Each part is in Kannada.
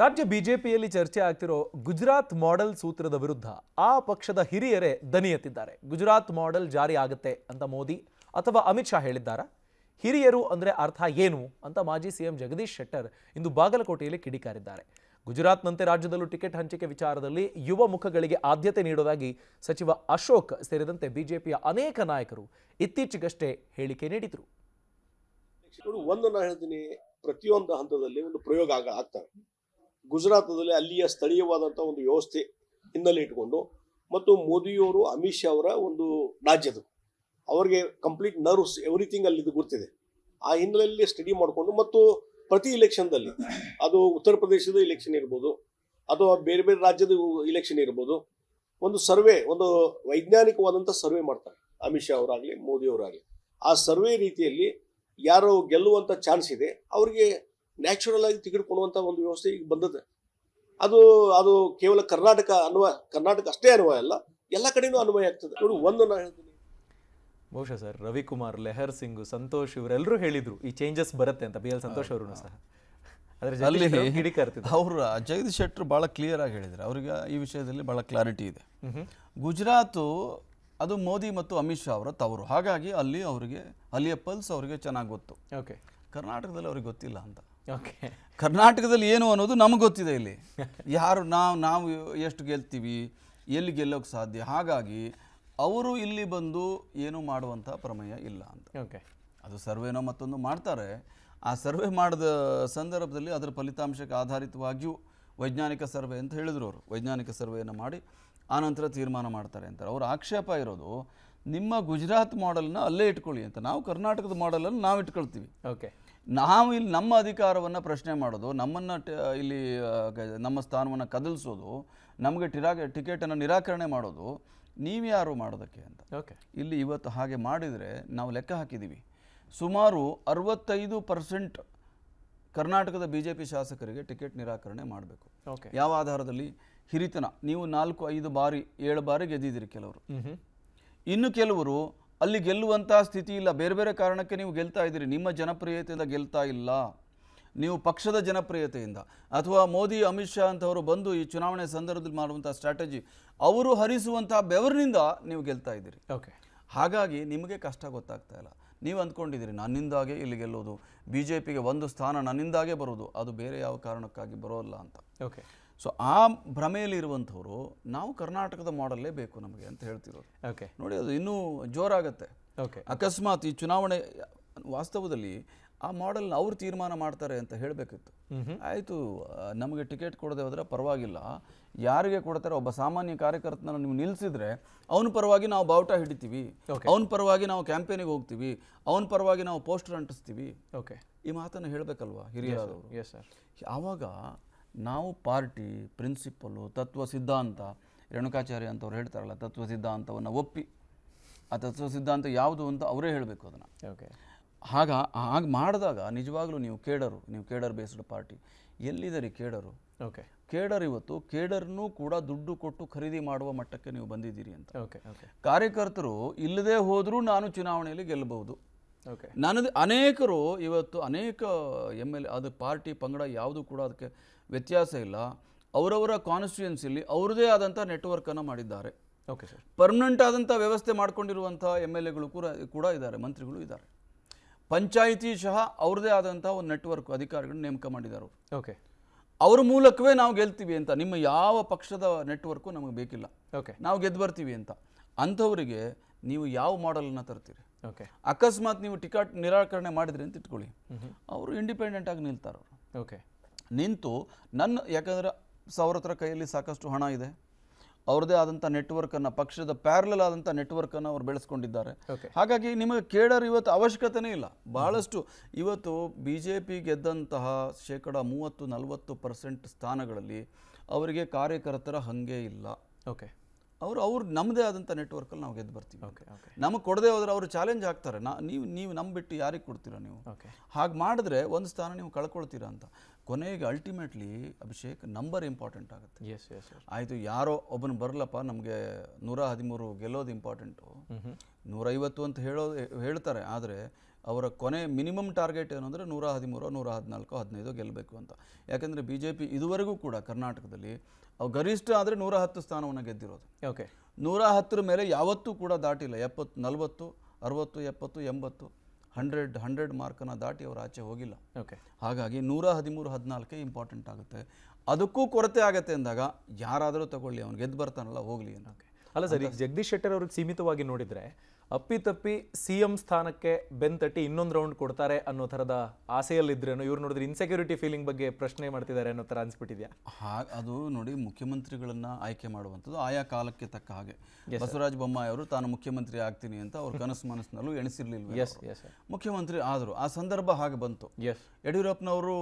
ರಾಜ್ಯ ಬಿಜೆಪಿಯಲ್ಲಿ ಚರ್ಚೆ ಆಗ್ತಿರೋ ಗುಜರಾತ್ ಮಾಡೆಲ್ ಸೂತ್ರದ ವಿರುದ್ಧ ಆ ಪಕ್ಷದ ಹಿರಿಯರೇ ದನಿ ಎತ್ತಿದ್ದಾರೆ ಗುಜರಾತ್ ಮಾಡೆಲ್ ಜಾರಿ ಆಗುತ್ತೆ ಅಂತ ಮೋದಿ ಅಥವಾ ಅಮಿತ್ ಶಾ ಹೇಳಿದ್ದಾರೆ ಹಿರಿಯರು ಅಂದರೆ ಅರ್ಥ ಏನು ಅಂತ ಮಾಜಿ ಸಿಎಂ ಜಗದೀಶ್ ಶೆಟ್ಟರ್ ಇಂದು ಬಾಗಲಕೋಟೆಯಲ್ಲಿ ಕಿಡಿಕಾರಿದ್ದಾರೆ ಗುಜರಾತ್ನಂತೆ ರಾಜ್ಯದಲ್ಲೂ ಟಿಕೆಟ್ ಹಂಚಿಕೆ ವಿಚಾರದಲ್ಲಿ ಯುವ ಮುಖಗಳಿಗೆ ಆದ್ಯತೆ ನೀಡುವುದಾಗಿ ಸಚಿವ ಅಶೋಕ್ ಸೇರಿದಂತೆ ಬಿಜೆಪಿಯ ಅನೇಕ ನಾಯಕರು ಇತ್ತೀಚೆಗಷ್ಟೇ ಹೇಳಿಕೆ ನೀಡಿದರು ಒಂದು ನಾನು ಹೇಳ್ತೀನಿ ಪ್ರತಿಯೊಂದು ಹಂತದಲ್ಲಿ ಒಂದು ಪ್ರಯೋಗ ಆಗ್ತವೆ ಗುಜರಾತದಲ್ಲಿ ಅಲ್ಲಿಯ ಸ್ಥಳೀಯವಾದಂಥ ಒಂದು ವ್ಯವಸ್ಥೆ ಹಿನ್ನೆಲೆ ಇಟ್ಕೊಂಡು ಮತ್ತು ಮೋದಿಯವರು ಅಮಿತ್ ಶಾ ಅವರ ಒಂದು ರಾಜ್ಯದು ಅವರಿಗೆ ಕಂಪ್ಲೀಟ್ ನರ್ವ್ಸ್ ಎವ್ರಿಥಿಂಗ್ ಅಲ್ಲಿದ್ದು ಗೊತ್ತಿದೆ ಆ ಹಿನ್ನೆಲೆಯಲ್ಲಿ ಸ್ಟಡಿ ಮಾಡಿಕೊಂಡು ಮತ್ತು ಪ್ರತಿ ಇಲೆಕ್ಷನ್ದಲ್ಲಿ ಅದು ಉತ್ತರ ಪ್ರದೇಶದ ಇಲೆಕ್ಷನ್ ಇರ್ಬೋದು ಅಥವಾ ಬೇರೆ ಬೇರೆ ರಾಜ್ಯದ ಇಲೆಕ್ಷನ್ ಇರ್ಬೋದು ಒಂದು ಸರ್ವೆ ಒಂದು ವೈಜ್ಞಾನಿಕವಾದಂಥ ಸರ್ವೆ ಮಾಡ್ತಾರೆ ಅಮಿತ್ ಶಾ ಅವರಾಗಲಿ ಮೋದಿಯವರಾಗಲಿ ಆ ಸರ್ವೆ ರೀತಿಯಲ್ಲಿ ಯಾರು ಗೆಲ್ಲುವಂಥ ಚಾನ್ಸ್ ಇದೆ ಅವರಿಗೆ ನ್ಯಾಚುರಲ್ ಆಗಿ ತೆಗೆದುಕೊಳ್ಳುವಂಥ ಒಂದು ವ್ಯವಸ್ಥೆ ಈಗ ಬಂದದೆ ಅದು ಅದು ಕೇವಲ ಕರ್ನಾಟಕ ಅನ್ವಯ ಕರ್ನಾಟಕ ಅಷ್ಟೇ ಅನ್ವಯ ಅಲ್ಲ ಎಲ್ಲ ಕಡೆಯೂ ಅನ್ವಯ ಆಗ್ತದೆ ನೋಡಿ ಒಂದು ನಾನು ಹೇಳ್ತೀನಿ ಬಹುಶಃ ಸರ್ ರವಿಕುಮಾರ್ ಲೆಹರ್ ಸಿಂಗ್ ಸಂತೋಷ್ ಇವರೆಲ್ಲರೂ ಹೇಳಿದ್ರು ಈ ಚೇಂಜಸ್ ಬರುತ್ತೆ ಅಂತ ಬಿ ಎಲ್ ಸಂತೋಷ್ ಅವರು ಸಹ ಅಲ್ಲಿ ಅವರು ಜಗದೀಶ್ ಶೆಟ್ಟರು ಭಾಳ ಕ್ಲಿಯರ್ ಆಗಿ ಹೇಳಿದರು ಅವ್ರಿಗೆ ಈ ವಿಷಯದಲ್ಲಿ ಭಾಳ ಕ್ಲಾರಿಟಿ ಇದೆ ಗುಜರಾತು ಅದು ಮೋದಿ ಮತ್ತು ಅಮಿತ್ ಶಾ ಅವರ ತವರು ಹಾಗಾಗಿ ಅಲ್ಲಿ ಅವರಿಗೆ ಅಲ್ಲಿಯ ಪಲ್ಸ್ ಅವರಿಗೆ ಚೆನ್ನಾಗಿ ಗೊತ್ತು ಓಕೆ ಕರ್ನಾಟಕದಲ್ಲಿ ಅವ್ರಿಗೆ ಗೊತ್ತಿಲ್ಲ ಅಂತ ಕರ್ನಾಟಕದಲ್ಲಿ ಏನು ಅನ್ನೋದು ನಮಗೆ ಗೊತ್ತಿದೆ ಇಲ್ಲಿ ಯಾರು ನಾವು ನಾವು ಎಷ್ಟು ಗೆಲ್ತೀವಿ ಎಲ್ಲಿ ಗೆಲ್ಲೋಕ್ಕೆ ಸಾಧ್ಯ ಹಾಗಾಗಿ ಅವರು ಇಲ್ಲಿ ಬಂದು ಏನು ಮಾಡುವಂಥ ಪ್ರಮೇಯ ಇಲ್ಲ ಅಂತ ಓಕೆ ಅದು ಸರ್ವೇನೋ ಮತ್ತೊಂದು ಮಾಡ್ತಾರೆ ಆ ಸರ್ವೆ ಮಾಡಿದ ಸಂದರ್ಭದಲ್ಲಿ ಅದರ ಫಲಿತಾಂಶಕ್ಕೆ ಆಧಾರಿತವಾಗಿಯೂ ವೈಜ್ಞಾನಿಕ ಸರ್ವೆ ಅಂತ ಹೇಳಿದರು ಅವರು ವೈಜ್ಞಾನಿಕ ಸರ್ವೆಯನ್ನು ಮಾಡಿ ಆನಂತರ ತೀರ್ಮಾನ ಮಾಡ್ತಾರೆ ಅಂತಾರೆ ಅವರ ಆಕ್ಷೇಪ ಇರೋದು ನಿಮ್ಮ ಗುಜರಾತ್ ಮಾಡೆಲ್ನ ಅಲ್ಲೇ ಇಟ್ಕೊಳ್ಳಿ ಅಂತ ನಾವು ಕರ್ನಾಟಕದ ಮಾಡೆಲನ್ನು ನಾವು ಇಟ್ಕೊಳ್ತೀವಿ ಓಕೆ ನಾವು ಇಲ್ಲಿ ನಮ್ಮ ಅಧಿಕಾರವನ್ನು ಪ್ರಶ್ನೆ ಮಾಡೋದು ನಮ್ಮನ್ನು ಇಲ್ಲಿ ನಮ್ಮ ಸ್ಥಾನವನ್ನು ಕದಲಿಸೋದು ನಮಗೆ ಟಿರಾ ಟಿಕೆಟನ್ನು ನಿರಾಕರಣೆ ಮಾಡೋದು ನೀವು ಯಾರು ಮಾಡೋದಕ್ಕೆ ಅಂತ ಓಕೆ ಇಲ್ಲಿ ಇವತ್ತು ಹಾಗೆ ಮಾಡಿದರೆ ನಾವು ಲೆಕ್ಕ ಹಾಕಿದ್ದೀವಿ ಸುಮಾರು ಅರವತ್ತೈದು ಪರ್ಸೆಂಟ್ ಕರ್ನಾಟಕದ ಬಿ ಜೆ ಪಿ ಶಾಸಕರಿಗೆ ಟಿಕೆಟ್ ನಿರಾಕರಣೆ ಮಾಡಬೇಕು ಓಕೆ ಯಾವ ಆಧಾರದಲ್ಲಿ ಹಿರಿತನ ನೀವು ನಾಲ್ಕು ಐದು ಬಾರಿ ಏಳು ಬಾರಿ ಗೆದ್ದಿದ್ದೀರಿ ಕೆಲವರು ಇನ್ನು ಕೆಲವರು ಅಲ್ಲಿ ಗೆಲ್ಲುವಂಥ ಸ್ಥಿತಿ ಇಲ್ಲ ಬೇರೆ ಬೇರೆ ಕಾರಣಕ್ಕೆ ನೀವು ಗೆಲ್ತಾ ಇದ್ದೀರಿ ನಿಮ್ಮ ಜನಪ್ರಿಯತೆಯಿಂದ ಗೆಲ್ತಾ ಇಲ್ಲ ನೀವು ಪಕ್ಷದ ಜನಪ್ರಿಯತೆಯಿಂದ ಅಥವಾ ಮೋದಿ ಅಮಿತ್ ಶಾ ಅಂತವರು ಬಂದು ಈ ಚುನಾವಣೆ ಸಂದರ್ಭದಲ್ಲಿ ಮಾಡುವಂಥ ಸ್ಟ್ರಾಟಜಿ ಅವರು ಹರಿಸುವಂಥ ಬೆವರಿನಿಂದ ನೀವು ಗೆಲ್ತಾ ಇದ್ದೀರಿ ಓಕೆ ಹಾಗಾಗಿ ನಿಮಗೆ ಕಷ್ಟ ಗೊತ್ತಾಗ್ತಾ ಇಲ್ಲ ನೀವು ಅಂದ್ಕೊಂಡಿದ್ದೀರಿ ನನ್ನಿಂದಾಗೆ ಇಲ್ಲಿ ಗೆಲ್ಲೋದು ಬಿ ಜೆ ಪಿಗೆ ಒಂದು ಸ್ಥಾನ ನನ್ನಿಂದಾಗೆ ಬರೋದು ಅದು ಬೇರೆ ಯಾವ ಕಾರಣಕ್ಕಾಗಿ ಬರೋಲ್ಲ ಅಂತ ಓಕೆ ಸೊ ಆ ಭ್ರಮೆಯಲ್ಲಿರುವಂಥವರು ನಾವು ಕರ್ನಾಟಕದ ಮಾಡಲ್ಲೇ ಬೇಕು ನಮಗೆ ಅಂತ ಹೇಳ್ತಿರೋದು ಓಕೆ ನೋಡಿ ಅದು ಇನ್ನೂ ಜೋರಾಗತ್ತೆ ಓಕೆ ಅಕಸ್ಮಾತ್ ಈ ಚುನಾವಣೆ ವಾಸ್ತವದಲ್ಲಿ ಆ ಮಾಡೆಲ್ ಅವ್ರು ತೀರ್ಮಾನ ಮಾಡ್ತಾರೆ ಅಂತ ಹೇಳಬೇಕಿತ್ತು ಆಯಿತು ನಮಗೆ ಟಿಕೆಟ್ ಕೊಡದೆ ಹೋದರೆ ಪರವಾಗಿಲ್ಲ ಯಾರಿಗೆ ಕೊಡ್ತಾರೆ ಒಬ್ಬ ಸಾಮಾನ್ಯ ಕಾರ್ಯಕರ್ತನ ನೀವು ನಿಲ್ಲಿಸಿದ್ರೆ ಅವನ ಪರವಾಗಿ ನಾವು ಬಾವುಟ ಹಿಡಿತೀವಿ ಅವನ ಪರವಾಗಿ ನಾವು ಕ್ಯಾಂಪೇನಿಗೆ ಹೋಗ್ತೀವಿ ಅವನ ಪರವಾಗಿ ನಾವು ಪೋಸ್ಟರ್ ಅಂಟಿಸ್ತೀವಿ ಓಕೆ ಈ ಮಾತನ್ನು ಹೇಳಬೇಕಲ್ವಾ ಹಿರಿಯರು ಯಾವಾಗ ನಾವು ಪಾರ್ಟಿ ಪ್ರಿನ್ಸಿಪಲು ತತ್ವ ಸಿದ್ಧಾಂತ ರೇಣುಕಾಚಾರ್ಯ ಅಂತವ್ರು ಹೇಳ್ತಾರಲ್ಲ ತತ್ವ ಸಿದ್ಧಾಂತವನ್ನು ಒಪ್ಪಿ ಆ ತತ್ವ ಸಿದ್ಧಾಂತ ಯಾವುದು ಅಂತ ಅವರೇ ಹೇಳಬೇಕು ಅದನ್ನು ಓಕೆ ಆಗ ಹಾಗೆ ಮಾಡಿದಾಗ ನಿಜವಾಗ್ಲೂ ನೀವು ಕೇಡರು ನೀವು ಕೇಡರ್ ಬೇಸ್ಡ್ ಪಾರ್ಟಿ ಎಲ್ಲಿದೆ ಕೇಡರು ಓಕೆ ಕೇಡರ್ ಇವತ್ತು ಕೇಡರ್ನೂ ಕೂಡ ದುಡ್ಡು ಕೊಟ್ಟು ಖರೀದಿ ಮಾಡುವ ಮಟ್ಟಕ್ಕೆ ನೀವು ಬಂದಿದ್ದೀರಿ ಅಂತ ಓಕೆ ಕಾರ್ಯಕರ್ತರು ಇಲ್ಲದೆ ಹೋದರೂ ನಾನು ಚುನಾವಣೆಯಲ್ಲಿ ಗೆಲ್ಲಬಹುದು ನಾನು ಅನೇಕರು ಇವತ್ತು ಅನೇಕ ಎಮ್ ಎಲ್ ಎ ಅದು ಪಾರ್ಟಿ ಪಂಗಡ ಯಾವುದು ಕೂಡ ಅದಕ್ಕೆ ವ್ಯತ್ಯಾಸ ಇಲ್ಲ ಅವರವರ ಕಾನ್ಸ್ಟಿಟ್ಯೂಯೆನ್ಸಿಲಿ ಅವ್ರದ್ದೇ ಆದಂಥ ನೆಟ್ವರ್ಕನ್ನು ಮಾಡಿದ್ದಾರೆ ಓಕೆ ಸರ್ ಪರ್ಮನೆಂಟ್ ಆದಂಥ ವ್ಯವಸ್ಥೆ ಮಾಡಿಕೊಂಡಿರುವಂಥ ಎಮ್ ಎಲ್ ಎಗಳು ಕೂಡ ಕೂಡ ಇದ್ದಾರೆ ಮಂತ್ರಿಗಳು ಇದ್ದಾರೆ ಪಂಚಾಯಿತಿ ಸಹ ಅವ್ರದ್ದೇ ಆದಂಥ ಒಂದು ನೆಟ್ವರ್ಕ್ ಅಧಿಕಾರಿಗಳನ್ನ ನೇಮಕ ಮಾಡಿದ್ದಾರೆ ಓಕೆ ಅವ್ರ ಮೂಲಕವೇ ನಾವು ಗೆಲ್ತೀವಿ ಅಂತ ನಿಮ್ಮ ಯಾವ ಪಕ್ಷದ ನೆಟ್ವರ್ಕು ನಮಗೆ ಬೇಕಿಲ್ಲ ಓಕೆ ನಾವು ಗೆದ್ದು ಬರ್ತೀವಿ ಅಂತ ಅಂಥವರಿಗೆ ನೀವು ಯಾವ ಮಾಡಲನ್ನು ತರ್ತೀರಿ ಓಕೆ ಅಕಸ್ಮಾತ್ ನೀವು ಟಿಕೆಟ್ ನಿರಾಕರಣೆ ಮಾಡಿದ್ರಿ ಅಂತ ಇಟ್ಕೊಳ್ಳಿ ಅವರು ಇಂಡಿಪೆಂಡೆಂಟ್ ಆಗಿ ನಿಲ್ತಾರೆ ಅವರು ಓಕೆ ನಿಂತು ನನ್ನ ಸಾವಿರ ಹತ್ರ ಕೈಯಲ್ಲಿ ಸಾಕಷ್ಟು ಹಣ ಇದೆ ಅವ್ರದ್ದೇ ಆದಂಥ ನೆಟ್ವರ್ಕನ್ನು ಪಕ್ಷದ ಪ್ಯಾರಲಲ್ ಆದಂಥ ನೆಟ್ವರ್ಕನ್ನು ಅವ್ರು ಬೆಳೆಸ್ಕೊಂಡಿದ್ದಾರೆ ಹಾಗಾಗಿ ನಿಮಗೆ ಕೇಳರ್ ಇವತ್ತು ಅವಶ್ಯಕತೆನೇ ಇಲ್ಲ ಬಹಳಷ್ಟು ಇವತ್ತು ಬಿ ಜೆ ಪಿ ಗೆದ್ದಂತಹ ಶೇಕಡ ಮೂವತ್ತು ನಲವತ್ತು ಪರ್ಸೆಂಟ್ ಸ್ಥಾನಗಳಲ್ಲಿ ಅವರಿಗೆ ಕಾರ್ಯಕರ್ತರ ಹಂಗೆ ಇಲ್ಲ ಓಕೆ ಅವರು ಅವ್ರು ನಮ್ಮದೇ ಆದಂಥ ನೆಟ್ವರ್ಕಲ್ಲಿ ನಾವು ಗೆದ್ದು ಬರ್ತೀವಿ ನಮಗೆ ಕೊಡದೆ ಹೋದ್ರೆ ಅವರು ಚಾಲೆಂಜ್ ಆಗ್ತಾರೆ ನಾ ನೀವು ನೀವು ನಮ್ಮ ಬಿಟ್ಟು ಯಾರಿಗೆ ಕೊಡ್ತೀರಾ ನೀವು ಹಾಗೆ ಮಾಡಿದ್ರೆ ಒಂದು ಸ್ಥಾನ ನೀವು ಕಳ್ಕೊಳ್ತೀರಾ ಅಂತ ಕೊನೆಗೆ ಅಲ್ಟಿಮೇಟ್ಲಿ ಅಭಿಷೇಕ್ ನಂಬರ್ ಇಂಪಾರ್ಟೆಂಟ್ ಆಗುತ್ತೆ ಆಯಿತು ಯಾರೋ ಒಬ್ಬನು ಬರಲಪ್ಪ ನಮಗೆ ನೂರ ಹದಿಮೂರು ಗೆಲ್ಲೋದು ಇಂಪಾರ್ಟೆಂಟು ನೂರೈವತ್ತು ಅಂತ ಹೇಳೋ ಹೇಳ್ತಾರೆ ಆದರೆ ಅವರ ಕೊನೆ ಮಿನಿಮಮ್ ಟಾರ್ಗೆಟ್ ಏನು ಅಂದರೆ ನೂರ ಹದಿಮೂರು ನೂರ ಹದಿನಾಲ್ಕು ಹದಿನೈದು ಗೆಲ್ಲಬೇಕು ಅಂತ ಯಾಕೆಂದರೆ ಬಿ ಜೆ ಪಿ ಇದುವರೆಗೂ ಕೂಡ ಕರ್ನಾಟಕದಲ್ಲಿ ಅವು ಗರಿಷ್ಠ ಆದರೆ ನೂರ ಹತ್ತು ಸ್ಥಾನವನ್ನು ಗೆದ್ದಿರೋದು ಓಕೆ ನೂರ ಹತ್ತರ ಮೇಲೆ ಯಾವತ್ತೂ ಕೂಡ ದಾಟಿಲ್ಲ ಎಪ್ಪತ್ತು ನಲವತ್ತು ಅರವತ್ತು ಎಪ್ಪತ್ತು ಎಂಬತ್ತು ಹಂಡ್ರೆಡ್ ಹಂಡ್ರೆಡ್ ಮಾರ್ಕನ್ನು ದಾಟಿ ಅವರು ಆಚೆ ಹೋಗಿಲ್ಲ ಓಕೆ ಹಾಗಾಗಿ ನೂರ ಹದಿಮೂರು ಹದಿನಾಲ್ಕೇ ಇಂಪಾರ್ಟೆಂಟ್ ಆಗುತ್ತೆ ಅದಕ್ಕೂ ಕೊರತೆ ಆಗುತ್ತೆ ಅಂದಾಗ ಯಾರಾದರೂ ತಗೊಳ್ಳಿ ಅವ್ನು ಗೆದ್ದು ಬರ್ತಾನಲ್ಲ ಹೋಗಲಿ ಅನ್ನೋಕೆ ಅಲ್ಲ ಸರ್ ಜಗದೀಶ್ ಶೆಟ್ಟರ್ ಅವ್ರಿಗೆ ಸೀಮಿತವಾಗಿ ನೋಡಿದರೆ ಅಪ್ಪಿತಪ್ಪಿ ಸಿ ಎಂ ಸ್ಥಾನಕ್ಕೆ ತಟ್ಟಿ ಇನ್ನೊಂದು ರೌಂಡ್ ಕೊಡ್ತಾರೆ ಅನ್ನೋ ಥರದ ಆಸೆಯಲ್ಲಿದ್ರೇನು ಇವ್ರು ನೋಡಿದ್ರೆ ಇನ್ಸೆಕ್ಯೂರಿಟಿ ಫೀಲಿಂಗ್ ಬಗ್ಗೆ ಪ್ರಶ್ನೆ ಮಾಡ್ತಿದ್ದಾರೆ ಅನ್ನೋ ಥರ ಅನ್ಸ್ಬಿಟ್ಟಿದ್ಯಾ ಅದು ನೋಡಿ ಮುಖ್ಯಮಂತ್ರಿಗಳನ್ನ ಆಯ್ಕೆ ಮಾಡುವಂಥದ್ದು ಆಯಾ ಕಾಲಕ್ಕೆ ತಕ್ಕ ಹಾಗೆ ಬಸವರಾಜ ಬೊಮ್ಮಾಯಿ ಅವರು ತಾನು ಮುಖ್ಯಮಂತ್ರಿ ಆಗ್ತೀನಿ ಅಂತ ಅವ್ರ ಕನಸು ಮನಸ್ಸಿನಲ್ಲೂ ಎಣಿಸಿರ್ಲಿಲ್ಲ ಮುಖ್ಯಮಂತ್ರಿ ಆದರು ಆ ಸಂದರ್ಭ ಹಾಗೆ ಬಂತು ಯಡಿಯೂರಪ್ಪನವರು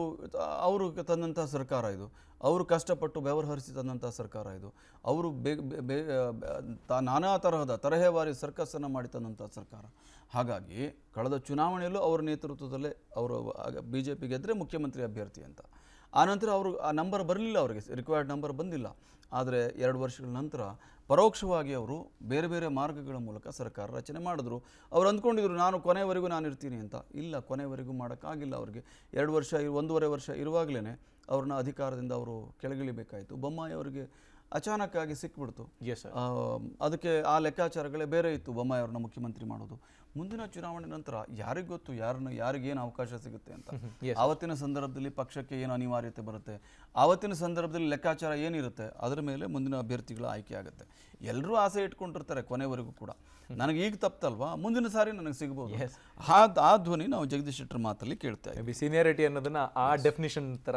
ಅವರು ತಂದಂತಹ ಸರ್ಕಾರ ಇದು ಅವರು ಕಷ್ಟಪಟ್ಟು ವ್ಯವಹರಿಸಿ ತಂದಂತಹ ಸರ್ಕಾರ ಇದು ಅವರು ಬೇ ನಾನಾ ತರಹದ ತರಹೇವಾರಿ ಅನ್ನ ಮಾಡಿ ತಂದಂಥ ಸರ್ಕಾರ ಹಾಗಾಗಿ ಕಳೆದ ಚುನಾವಣೆಯಲ್ಲೂ ಅವರ ನೇತೃತ್ವದಲ್ಲೇ ಅವರು ಬಿ ಜೆ ಪಿ ಗೆದ್ದರೆ ಮುಖ್ಯಮಂತ್ರಿ ಅಭ್ಯರ್ಥಿ ಅಂತ ಆನಂತರ ಅವರು ಆ ನಂಬರ್ ಬರಲಿಲ್ಲ ಅವರಿಗೆ ರಿಕ್ವೈರ್ಡ್ ನಂಬರ್ ಬಂದಿಲ್ಲ ಆದರೆ ಎರಡು ವರ್ಷಗಳ ನಂತರ ಪರೋಕ್ಷವಾಗಿ ಅವರು ಬೇರೆ ಬೇರೆ ಮಾರ್ಗಗಳ ಮೂಲಕ ಸರ್ಕಾರ ರಚನೆ ಮಾಡಿದ್ರು ಅವ್ರು ಅಂದ್ಕೊಂಡಿದ್ರು ನಾನು ಕೊನೆವರೆಗೂ ನಾನು ಇರ್ತೀನಿ ಅಂತ ಇಲ್ಲ ಕೊನೆವರೆಗೂ ಮಾಡೋಕ್ಕಾಗಿಲ್ಲ ಅವರಿಗೆ ಎರಡು ವರ್ಷ ಒಂದೂವರೆ ವರ್ಷ ಇರುವಾಗಲೇ ಅವ್ರನ್ನ ಅಧಿಕಾರದಿಂದ ಅವರು ಕೆಳಗಿಳಿಬೇಕಾಯಿತು ಬೊಮ್ಮಾಯಿ ಅವರಿಗೆ ಅಚಾನಕ್ಕಾಗಿ ಆಗಿ ಸಿಕ್ಬಿಡ್ತು ಅದಕ್ಕೆ ಆ ಲೆಕ್ಕಾಚಾರಗಳೇ ಬೇರೆ ಇತ್ತು ಅವ್ರನ್ನ ಮುಖ್ಯಮಂತ್ರಿ ಮಾಡೋದು ಮುಂದಿನ ಚುನಾವಣೆ ನಂತರ ಯಾರಿಗೆ ಗೊತ್ತು ಯಾರನ್ನ ಯಾರಿಗೇನು ಅವಕಾಶ ಸಿಗುತ್ತೆ ಅಂತ ಆವತ್ತಿನ ಸಂದರ್ಭದಲ್ಲಿ ಪಕ್ಷಕ್ಕೆ ಏನು ಅನಿವಾರ್ಯತೆ ಬರುತ್ತೆ ಆವತ್ತಿನ ಸಂದರ್ಭದಲ್ಲಿ ಲೆಕ್ಕಾಚಾರ ಏನಿರುತ್ತೆ ಅದರ ಮೇಲೆ ಮುಂದಿನ ಅಭ್ಯರ್ಥಿಗಳ ಆಯ್ಕೆ ಆಗುತ್ತೆ ಎಲ್ಲರೂ ಆಸೆ ಇಟ್ಕೊಂಡಿರ್ತಾರೆ ಕೊನೆವರೆಗೂ ಕೂಡ ನನಗೆ ಈಗ ತಪ್ತಲ್ವಾ ಮುಂದಿನ ಸಾರಿ ನನಗೆ ಸಿಗ್ಬೋದು ಆ ಧ್ವನಿ ನಾವು ಜಗದೀಶ್ ಶೆಟ್ಟರ್ ಮಾತಲ್ಲಿ ಕೇಳ್ತೇವೆ ಸೀನಿಯರಿಟಿ ಅನ್ನೋದನ್ನ ಆ ಡೆಫಿನಿಷನ್ ತರ